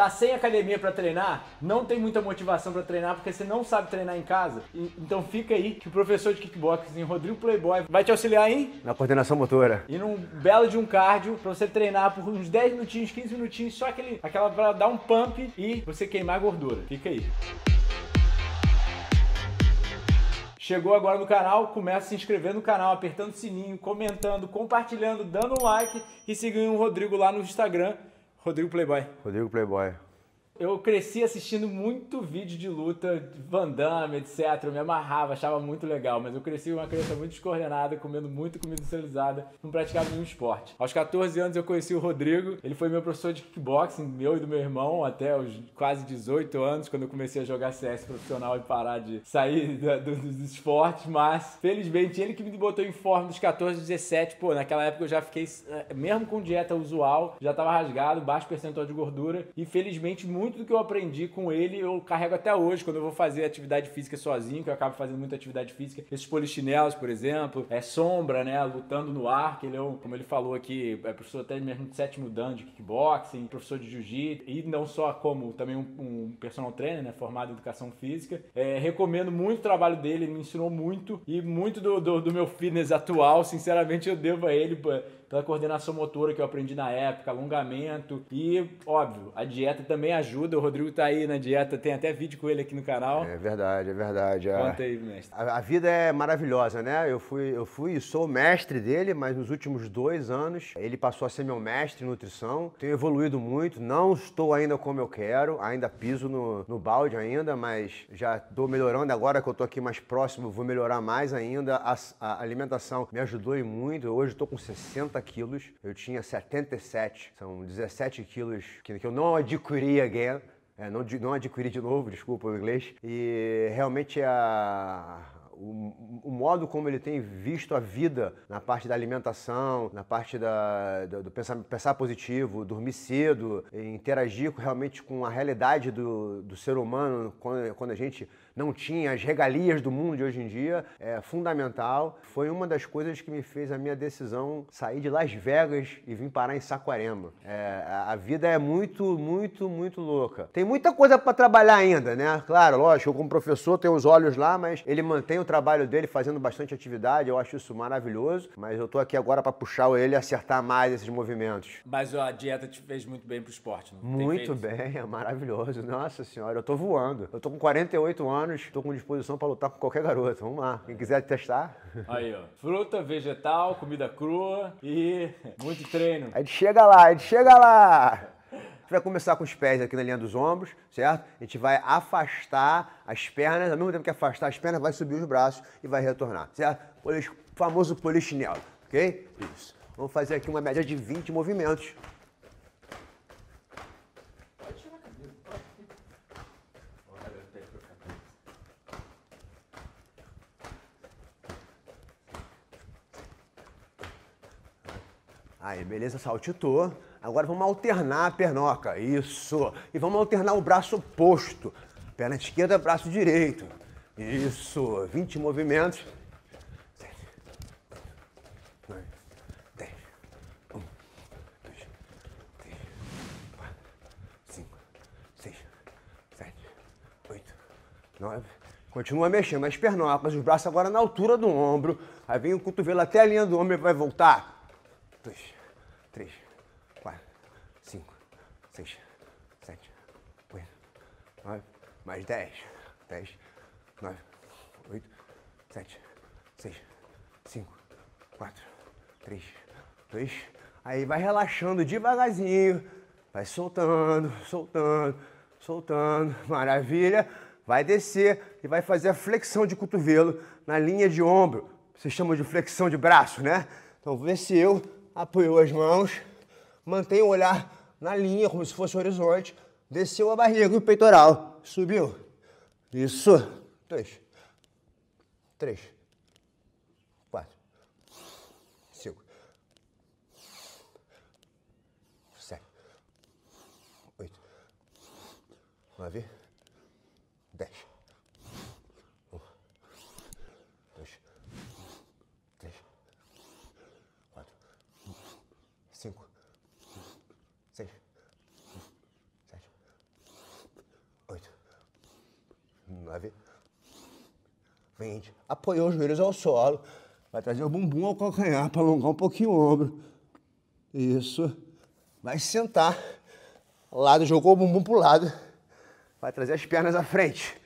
tá sem academia para treinar, não tem muita motivação para treinar porque você não sabe treinar em casa. então fica aí que o professor de kickboxing Rodrigo Playboy vai te auxiliar em na coordenação motora. E num belo de um cardio para você treinar por uns 10 minutinhos, 15 minutinhos, só aquele aquela para dar um pump e você queimar gordura. Fica aí. Chegou agora no canal, começa a se inscrever no canal, apertando o sininho, comentando, compartilhando, dando um like e seguindo o Rodrigo lá no Instagram Rodrigo Playboy. Rodrigo Playboy. eu cresci assistindo muito vídeo de luta, Van Damme, etc. Eu me amarrava, achava muito legal, mas eu cresci uma criança muito descoordenada, comendo muito comida industrializada, não praticava nenhum esporte. Aos 14 anos eu conheci o Rodrigo, ele foi meu professor de kickboxing, meu e do meu irmão, até os quase 18 anos, quando eu comecei a jogar CS profissional e parar de sair da, do, dos esportes, mas felizmente ele que me botou em forma dos 14 17, pô, naquela época eu já fiquei, eh, mesmo com dieta usual, já tava rasgado, baixo percentual de gordura, e felizmente muito muito do que eu aprendi com ele eu carrego até hoje, quando eu vou fazer atividade física sozinho, que eu acabo fazendo muita atividade física. Esses polichinelos, por exemplo, é sombra, né? Lutando no ar, que ele é um, como ele falou aqui, é professor até mesmo de sétimo dano de kickboxing, professor de jiu-jitsu, e não só como também um, um, personal trainer, né? Formado em educação física. É, recomendo muito o trabalho dele, ele me ensinou muito, e muito do, do, do meu fitness atual, sinceramente, eu devo a ele pela então, é coordenação motora que eu aprendi na época, alongamento e, óbvio, a dieta também ajuda. O Rodrigo tá aí na dieta, tem até vídeo com ele aqui no canal. É verdade, é verdade. É. Conta aí, mestre. A, a vida é maravilhosa, né? Eu fui, eu fui e sou mestre dele, mas nos últimos dois anos ele passou a ser meu mestre em nutrição. Tenho evoluído muito, não estou ainda como eu quero, ainda piso no, no balde ainda, mas já estou melhorando. Agora que eu estou aqui mais próximo, vou melhorar mais ainda. A, a alimentação me ajudou e muito. Hoje estou com 60 90 quilos, eu tinha 77, são 17 quilos que eu não adquiri again, é, não, não adquiri de novo, desculpa o inglês, e realmente a, o, o, modo como ele tem visto a vida na parte da alimentação, na parte da, do, do pensar, pensar, positivo, dormir cedo, interagir realmente com a realidade do, do ser humano quando, quando a gente não tinha as regalias do mundo de hoje em dia, é fundamental. Foi uma das coisas que me fez a minha decisão sair de Las Vegas e vir parar em Saquarema. É, a vida é muito, muito, muito louca. Tem muita coisa para trabalhar ainda, né? Claro, lógico, eu como professor tenho os olhos lá, mas ele mantém o trabalho dele fazendo bastante atividade, eu acho isso maravilhoso, mas eu tô aqui agora para puxar ele e acertar mais esses movimentos. Mas a dieta te fez muito bem pro esporte, não? Muito bem, é maravilhoso. Nossa senhora, eu tô voando. Eu tô com 48 anos anos, estou com disposição para lutar com qualquer garoto. Vamos lá. Quem quiser testar. Aí, ó. Fruta, vegetal, comida crua e muito treino. A gente chega lá, a gente chega lá. A gente vai começar com os pés aqui na linha dos ombros, certo? A gente vai afastar as pernas, ao mesmo tempo que afastar as pernas, vai subir os braços e vai retornar, certo? O famoso polichinelo, ok? Isso. Vamos fazer aqui uma média de 20 movimentos. Beleza, saltitou. Agora vamos alternar a pernoca. Isso. E vamos alternar o braço oposto. Perna esquerda, braço direito. Isso. 20 movimentos. 10, 9, 10, 1, 2, 3, 4, 5, 6, 7, 8, 9. Continua mexendo as pernocas, os braços agora na altura do ombro. Aí vem o cotovelo até a linha do ombro e vai voltar. Dois três, quatro, cinco, seis, sete, oito, nove, mais dez, dez, nove, oito, sete, seis, cinco, quatro, três, dois. Aí vai relaxando devagarzinho, vai soltando, soltando, soltando. Maravilha. Vai descer e vai fazer a flexão de cotovelo na linha de ombro. Você chama de flexão de braço, né? Então vê se eu apoiou as mãos, mantém o olhar na linha, como se fosse o horizonte, desceu a barriga e o peitoral, subiu. Isso. Dois. Três. Quatro. Cinco. Sete. Oito. Nove. Dez. 20. Apoiou os joelhos ao solo. Vai trazer o bumbum ao calcanhar para alongar um pouquinho o ombro. Isso. Vai sentar. Lado, jogou o bumbum para o lado. Vai trazer as pernas à frente.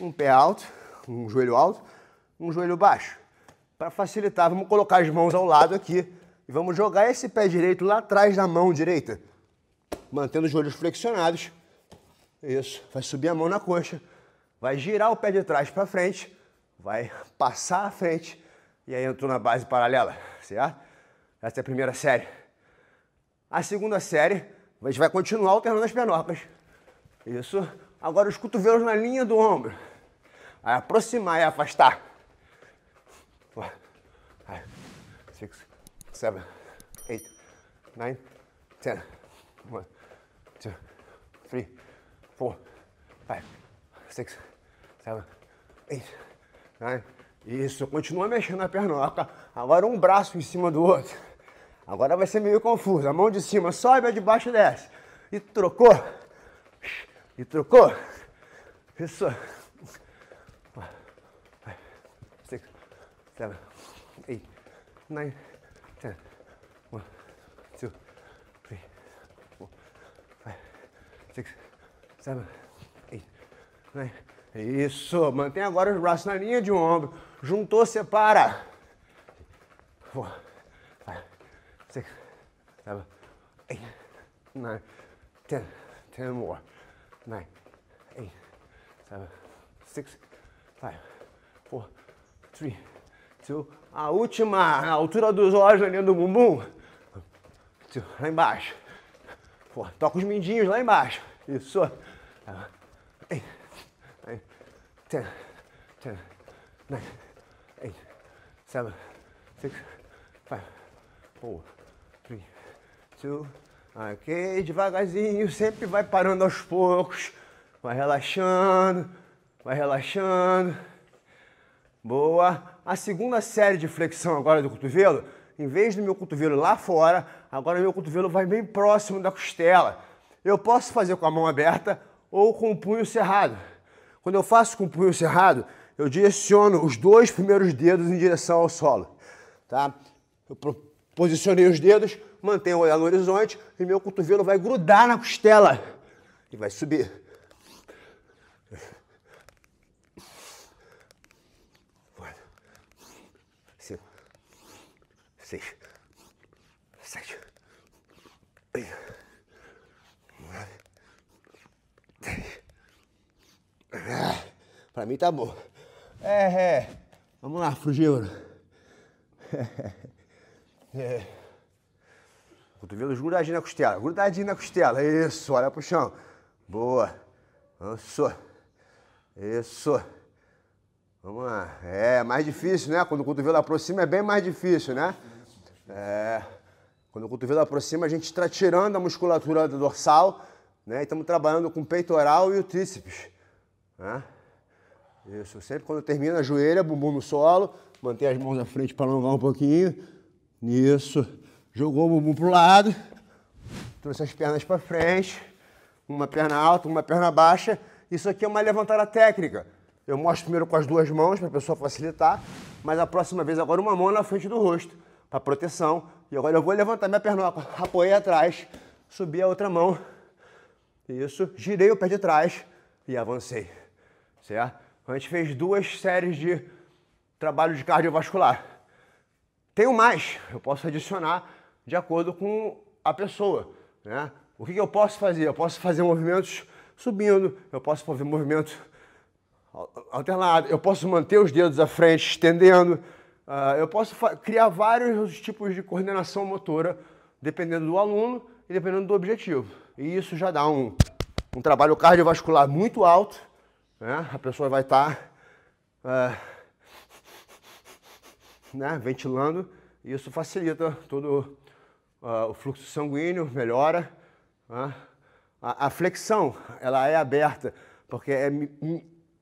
Um pé alto, um joelho alto, um joelho baixo. Para facilitar, vamos colocar as mãos ao lado aqui. E vamos jogar esse pé direito lá atrás da mão direita. Mantendo os joelhos flexionados. Isso. Vai subir a mão na coxa. Vai girar o pé de trás para frente vai passar à frente e aí entrou na base paralela, certo? Essa é a primeira série. A segunda série, a gente vai continuar alternando as pernocas. Isso. Agora os cotovelos na linha do ombro. Aí aproximar e afastar. Five, six, seven, eight, nine, ten. One, two, three, four, five, six, seven, eight. Né? Isso, continua mexendo a perna. Agora um braço em cima do outro. Agora vai ser meio confuso. A mão de cima sobe, a de baixo desce. E trocou. E trocou. Isso. seven, eight, nine, ten. One, two, three, four, five, six, seven, eight, nine. Isso, mantém agora os braços na linha de um ombro. Juntou, separa. Five, tá tá six, seven, eight, nine, ten, ten more. Nine, eight, seven, six, five, four, three, two. A última, na altura dos olhos, na linha do bumbum. lá embaixo. Toca os mindinhos lá embaixo. Isso. Tá 10, 10, 9, 8, 7, 6, 5, 4, 3, 2, ok, devagarzinho, sempre vai parando aos poucos, vai relaxando, vai relaxando, boa. A segunda série de flexão agora do cotovelo, em vez do meu cotovelo lá fora, agora meu cotovelo vai bem próximo da costela. Eu posso fazer com a mão aberta ou com o punho cerrado. Quando eu faço com o punho cerrado, eu direciono os dois primeiros dedos em direção ao solo, tá? Eu posicionei os dedos, mantenho o olhar no horizonte e meu cotovelo vai grudar na costela e vai subir. cinco, seis, sete, oito. Pra mim tá bom. É, é. Vamos lá, Fugiuro. É. Cotovelo grudadinho na costela. Grudadinho na costela. Isso, olha pro chão. Boa. Isso. Isso. Vamos lá. É mais difícil, né? Quando o cotovelo aproxima é bem mais difícil, né? É. Quando o cotovelo aproxima, a gente está tirando a musculatura do dorsal, né? E estamos trabalhando com o peitoral e o tríceps. Né? Isso, sempre quando termina, ajoelha, bumbum no solo, mantém as mãos à frente para alongar um pouquinho. Isso, jogou o bumbum para o lado, trouxe as pernas para frente, uma perna alta, uma perna baixa. Isso aqui é uma levantada técnica. Eu mostro primeiro com as duas mãos para a pessoa facilitar, mas a próxima vez agora uma mão na frente do rosto para proteção. E agora eu vou levantar minha perna apoiei atrás, subi a outra mão. Isso, girei o pé de trás e avancei certo? É? A gente fez duas séries de trabalho de cardiovascular. Tenho mais, eu posso adicionar de acordo com a pessoa, né? O que, que eu posso fazer? Eu posso fazer movimentos subindo, eu posso fazer movimentos alternados, eu posso manter os dedos à frente estendendo, uh, eu posso criar vários tipos de coordenação motora dependendo do aluno e dependendo do objetivo. E isso já dá um, um trabalho cardiovascular muito alto né? a pessoa vai estar tá, é, né? ventilando e isso facilita todo uh, o fluxo sanguíneo, melhora. Né? A, a, flexão ela é aberta, porque é,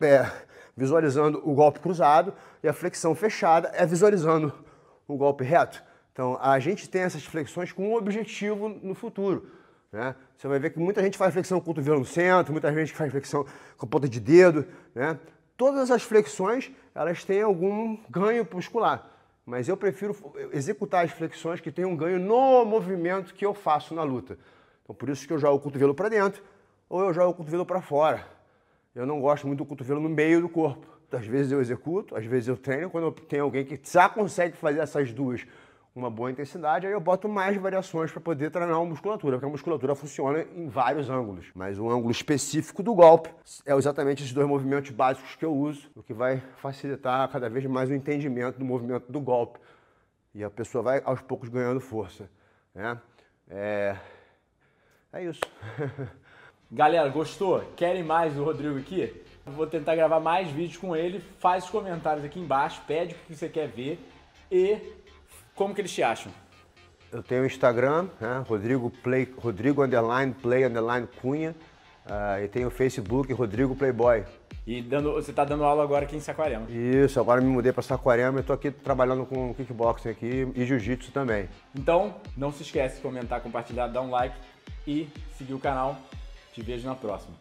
é visualizando o golpe cruzado e a flexão fechada é visualizando o golpe reto. Então a gente tem essas flexões com um objetivo no futuro. Né? Você vai ver que muita gente faz flexão com o cotovelo no centro, muita gente faz flexão com a ponta de dedo. Né? Todas as flexões elas têm algum ganho muscular, mas eu prefiro eh, executar as flexões que têm um ganho no movimento que eu faço na luta. Então por isso que eu jogo o cotovelo para dentro ou eu jogo o cotovelo para fora. Eu não gosto muito do cotovelo no meio do corpo. Às vezes eu executo, às vezes eu treino. Quando tem alguém que já consegue fazer essas duas uma boa intensidade, aí eu boto mais variações para poder treinar a musculatura, porque a musculatura funciona em vários ângulos. Mas o ângulo específico do golpe é exatamente esses dois movimentos básicos que eu uso, o que vai facilitar cada vez mais o entendimento do movimento do golpe. E a pessoa vai aos poucos ganhando força. Né? É... é isso. Galera, gostou? Querem mais do Rodrigo aqui? Eu vou tentar gravar mais vídeos com ele. Faz os comentários aqui embaixo, pede o que você quer ver e como que eles te acham? Eu tenho o Instagram, né? Rodrigo, Play, Rodrigo Underline Play Underline Cunha. Uh, e tenho o Facebook Rodrigo Playboy. E dando, você está dando aula agora aqui em Saquarema. Isso, agora me mudei para Saquarema e estou aqui trabalhando com kickboxing aqui e jiu-jitsu também. Então, não se esquece de comentar, compartilhar, dar um like e seguir o canal. Te vejo na próxima.